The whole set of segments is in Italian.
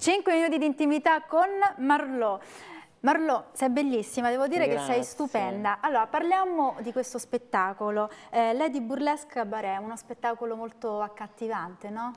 5 minuti di intimità con Marlò. Marlo, sei bellissima, devo dire Grazie. che sei stupenda. Allora, parliamo di questo spettacolo. Eh, Lady Burlesque Cabaret, uno spettacolo molto accattivante, no?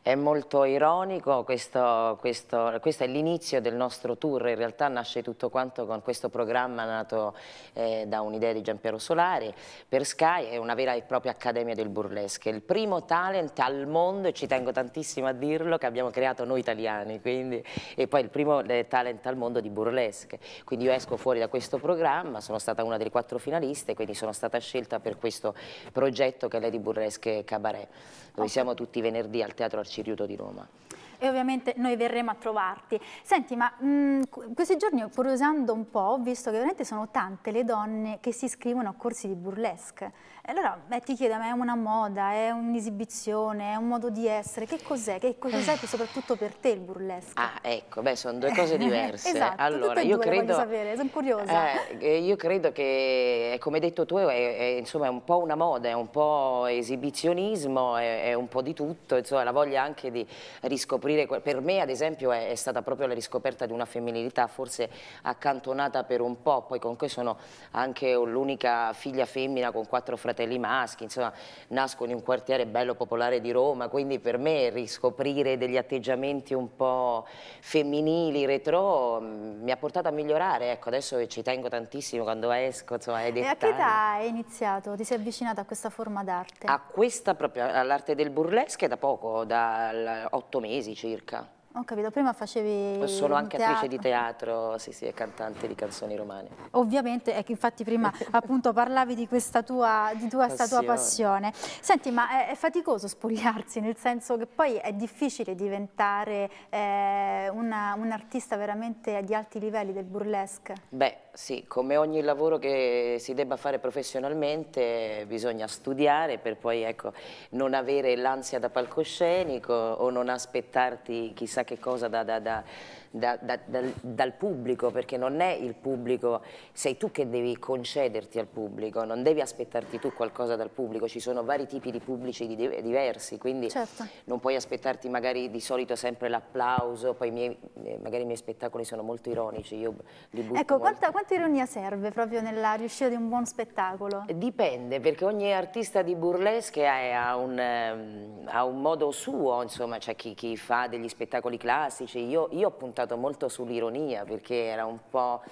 È molto ironico, questo, questo, questo è l'inizio del nostro tour, in realtà nasce tutto quanto con questo programma nato eh, da un'idea di Giampiero Solari, per Sky è una vera e propria accademia del burlesque, il primo talent al mondo, e ci tengo tantissimo a dirlo, che abbiamo creato noi italiani, quindi, e poi il primo eh, talent al mondo di burlesque Desk. Quindi io esco fuori da questo programma, sono stata una delle quattro finaliste, quindi sono stata scelta per questo progetto che è Lady Burlesque Cabaret, dove okay. siamo tutti venerdì al Teatro Arciriuto di Roma e ovviamente noi verremo a trovarti. Senti, ma mh, mm, questi giorni curiosando un po' ho visto che veramente sono tante le donne che si iscrivono a corsi di burlesque. allora beh, ti chiedo, ma è una moda, è un'esibizione, è un modo di essere? Che cos'è? Che cos'è soprattutto per te il burlesque? Ah, ecco, beh, sono due cose diverse. esatto, allora, io credo... sapere, sono curiosa. Eh, eh, io credo che, come hai detto tu, è, è, insomma, è un po' una moda, è un po' esibizionismo, è, è un po' di tutto, insomma, la voglia anche di riscoprire scoprire, per me ad esempio è, è, stata proprio la riscoperta di una femminilità forse accantonata per un po', poi comunque sono anche l'unica figlia femmina con quattro fratelli maschi, insomma nasco in un quartiere bello popolare di Roma, quindi per me riscoprire degli atteggiamenti un po' femminili, retro, mm, mi ha portato a migliorare, ecco adesso ci tengo tantissimo quando esco, insomma è dettaglio. E a che età hai iniziato? Ti sei avvicinata a questa forma d'arte? A questa proprio, all'arte del burlesque da poco, da otto mesi, circa. Ho capito, prima facevi Sono anche teatro. attrice di teatro, sì sì, e cantante di canzoni romane. Ovviamente, ecco, infatti prima appunto parlavi di questa tua, di tua, tua passione. Senti, ma è, è, faticoso spogliarsi, nel senso che poi è difficile diventare eh, una, un artista veramente di alti livelli del burlesque? Beh, sì, come ogni lavoro che si debba fare professionalmente bisogna studiare per poi ecco, non avere l'ansia da palcoscenico o non aspettarti chissà che cosa da, da, da, dal, dal pubblico, perché non è il pubblico, sei tu che devi concederti al pubblico, non devi aspettarti tu qualcosa dal pubblico, ci sono vari tipi di pubblici di, diversi, quindi certo. non puoi aspettarti magari di solito sempre l'applauso, poi miei, eh, magari i miei spettacoli sono molto ironici, io li butto Ecco, quanta, quanta, ironia serve proprio nella riuscita di un buon spettacolo? Dipende, perché ogni artista di burlesque ha, un, ehm, ha un, modo suo, insomma, c'è cioè chi, chi fa degli spettacoli classici, io, io ho puntato molto sull'ironia perché era un po'...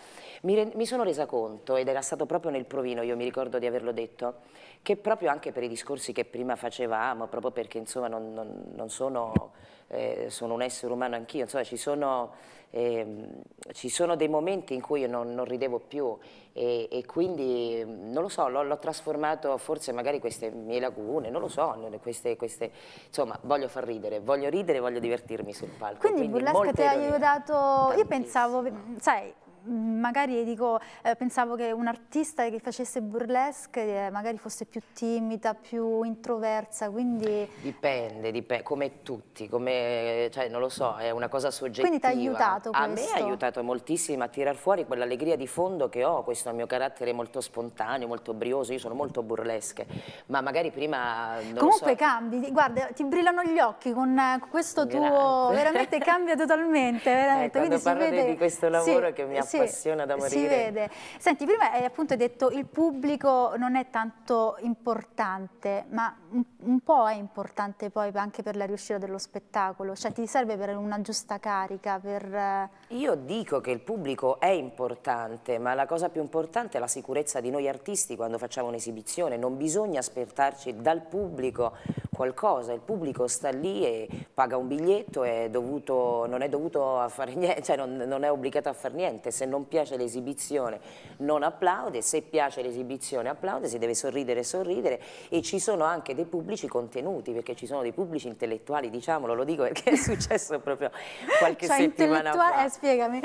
Mi, mi, sono resa conto, ed era stato proprio nel provino, io mi ricordo di averlo detto, che proprio anche per i discorsi che prima facevamo, proprio perché insomma non, non, non sono eh, sono un essere umano anch'io, insomma ci sono, ehm, ci sono, dei momenti in cui io non, non ridevo più e, e, quindi mm, non lo so, l'ho trasformato forse magari queste mie lacune, non lo so, queste, queste, insomma voglio far ridere, voglio ridere, voglio divertirmi sul palco. Quindi, quindi burlesca ti ha aiutato, io pensavo, sai magari dico, eh, pensavo che un artista che facesse burlesque eh, magari fosse più timida, più introversa, quindi... Dipende, dipende come tutti, come, cioè, non lo so, è una cosa soggettiva. Quindi ti ha aiutato questo? A me ha aiutato moltissimo a tirar fuori quell'allegria di fondo che ho, questo mio carattere molto spontaneo, molto brioso, io sono molto burlesche, ma magari prima... Comunque so... cambi, guarda, ti brillano gli occhi con eh, questo Grazie. tuo, veramente cambia totalmente, veramente. Eh, quando ecco, Quindi parlo vede... di questo lavoro sì, che mi ha sì, sì, appassiona da morire. Si vede. Senti, prima hai appunto detto il pubblico non è tanto importante, ma un, un po' è importante poi anche per la riuscita dello spettacolo, cioè ti serve per una giusta carica, per... Eh, Io dico che il pubblico è importante, ma la cosa più importante è la sicurezza di noi artisti quando facciamo un'esibizione, non bisogna aspettarci dal pubblico qualcosa, il pubblico sta lì e paga un biglietto è non è dovuto a fare niente, cioè non, non è obbligato a fare niente, se non piace l'esibizione non applaude, se piace l'esibizione applaude, si deve sorridere sorridere e ci sono anche dei pubblici contenuti perché ci sono dei pubblici intellettuali, diciamolo, lo dico perché è successo proprio qualche cioè, settimana fa. Eh, spiegami.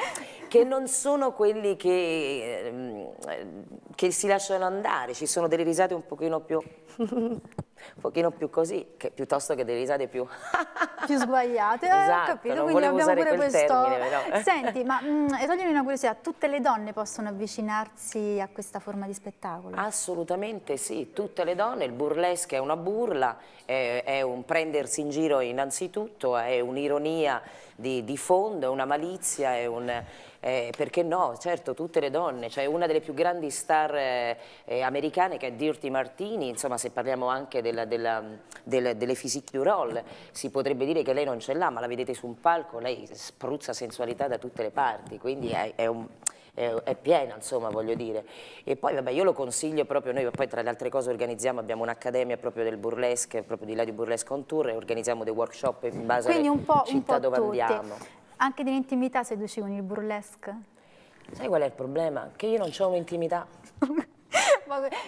Che non sono quelli che, ehm, che si lasciano andare, ci sono delle risate un pochino più... un pochino più così, che piuttosto che delle risate più... più sbagliate, eh, esatto, capito, quindi abbiamo pure questo... Termine, Senti, ma mh, mm, toglimi una curiosità, tutte le donne possono avvicinarsi a questa forma di spettacolo? Assolutamente sì, tutte le donne, il burlesque è una burla, è, è un prendersi in giro innanzitutto, è un'ironia di, di fondo, è una malizia, è un eh, perché no, certo, tutte le donne, cioè una delle più grandi star eh, eh americane che è Dirty Martini, insomma se parliamo anche della, della, della, delle physique du roll, si potrebbe dire che lei non ce l'ha, ma la vedete su un palco, lei spruzza sensualità da tutte le parti, quindi è, è un è, piena, insomma, voglio dire. E poi, vabbè, io lo consiglio proprio, noi poi tra le altre cose organizziamo, abbiamo un'accademia proprio del burlesque, proprio di là di Burlesque on Tour e organizziamo dei workshop in base Quindi un po', città un po dove tutte. andiamo. Anche nell'intimità seduci con il burlesque? Sai qual è il problema? Che io non ho un'intimità.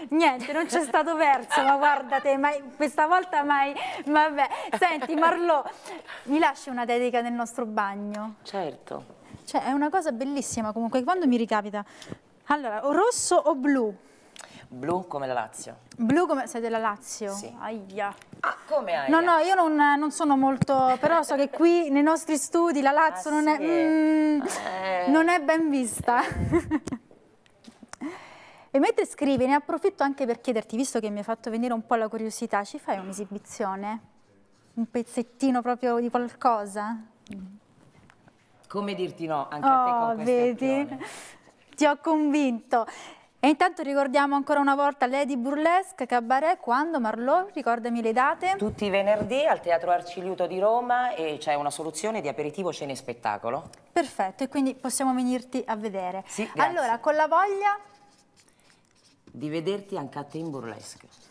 niente, non c'è stato verso, ma guardate, mai, questa volta mai, vabbè. Senti Marlò, mi lasci una dedica nel nostro bagno? Certo. Cioè, è una cosa bellissima comunque, quando mi ricapita. Allora, o rosso o blu? Blu come la Lazio. Blu come... sei della Lazio? Sì. Aia. Ah, come aia? No, no, io non, non sono molto... però so che qui nei nostri studi la Lazio ah, non, sì. è, mm, eh. non è ben vista. Eh. E mentre scrivi, ne approfitto anche per chiederti, visto che mi hai fatto venire un po' la curiosità, ci fai un'esibizione? Un pezzettino proprio di qualcosa? Come dirti no, anche oh, a te con oh, vedi? Ti ho convinto. E intanto ricordiamo ancora una volta Lady Burlesque, Cabaret, quando Marlò, ricordami le date? Tutti i venerdì al Teatro Arciliuto di Roma e c'è una soluzione di aperitivo e spettacolo. Perfetto, e quindi possiamo venirti a vedere. Sì, grazie. Allora, con la voglia... Di vederti anche a te in burlesque.